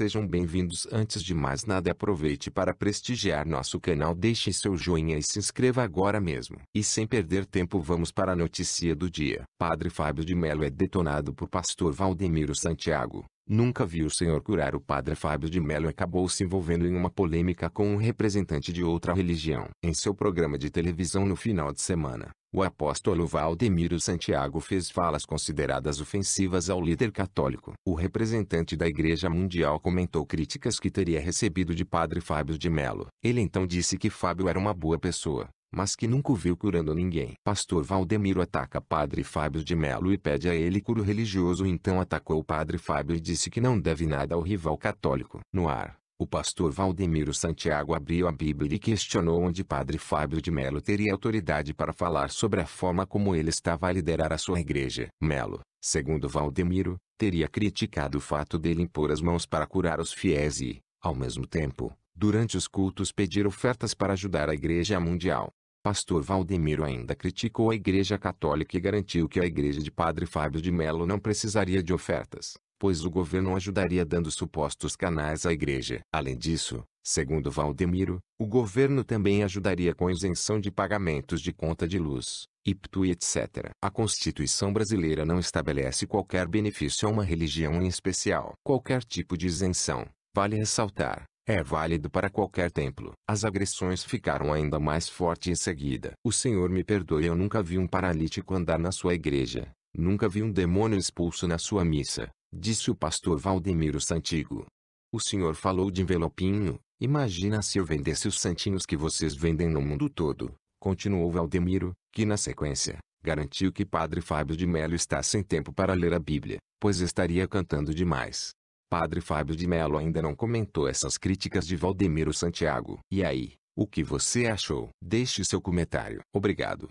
sejam bem-vindos. Antes de mais nada, aproveite para prestigiar nosso canal, deixe seu joinha e se inscreva agora mesmo. E sem perder tempo, vamos para a notícia do dia. Padre Fábio de Melo é detonado por pastor Valdemiro Santiago. Nunca vi o senhor curar o padre Fábio de Mello acabou se envolvendo em uma polêmica com um representante de outra religião. Em seu programa de televisão no final de semana, o apóstolo Valdemiro Santiago fez falas consideradas ofensivas ao líder católico. O representante da Igreja Mundial comentou críticas que teria recebido de padre Fábio de Melo. Ele então disse que Fábio era uma boa pessoa, mas que nunca o viu curando ninguém. Pastor Valdemiro ataca padre Fábio de Melo e pede a ele curo religioso. Então atacou o padre Fábio e disse que não deve nada ao rival católico. No ar. O pastor Valdemiro Santiago abriu a Bíblia e questionou onde Padre Fábio de Melo teria autoridade para falar sobre a forma como ele estava a liderar a sua igreja. Melo, segundo Valdemiro, teria criticado o fato dele impor as mãos para curar os fiéis e, ao mesmo tempo, durante os cultos pedir ofertas para ajudar a Igreja Mundial. Pastor Valdemiro ainda criticou a Igreja Católica e garantiu que a Igreja de Padre Fábio de Melo não precisaria de ofertas pois o governo ajudaria dando supostos canais à igreja. Além disso, segundo Valdemiro, o governo também ajudaria com isenção de pagamentos de conta de luz, IPTU e etc. A Constituição brasileira não estabelece qualquer benefício a uma religião em especial. Qualquer tipo de isenção, vale ressaltar, é válido para qualquer templo. As agressões ficaram ainda mais fortes em seguida. O Senhor me perdoe, eu nunca vi um paralítico andar na sua igreja. Nunca vi um demônio expulso na sua missa disse o pastor Valdemiro Santigo. O senhor falou de envelopinho, imagina se eu vendesse os santinhos que vocês vendem no mundo todo, continuou Valdemiro, que na sequência, garantiu que padre Fábio de Melo está sem tempo para ler a Bíblia, pois estaria cantando demais. Padre Fábio de Melo ainda não comentou essas críticas de Valdemiro Santiago. E aí, o que você achou? Deixe seu comentário. Obrigado.